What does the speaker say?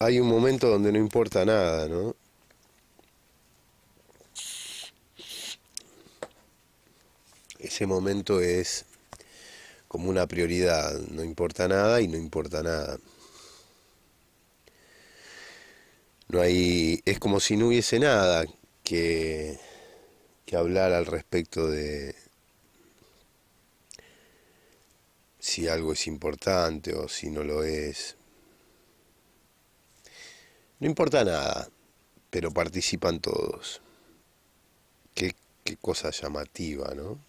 hay un momento donde no importa nada, ¿no? Ese momento es como una prioridad, no importa nada y no importa nada. No hay, es como si no hubiese nada que, que hablar al respecto de si algo es importante o si no lo es. No importa nada, pero participan todos. Qué, qué cosa llamativa, ¿no?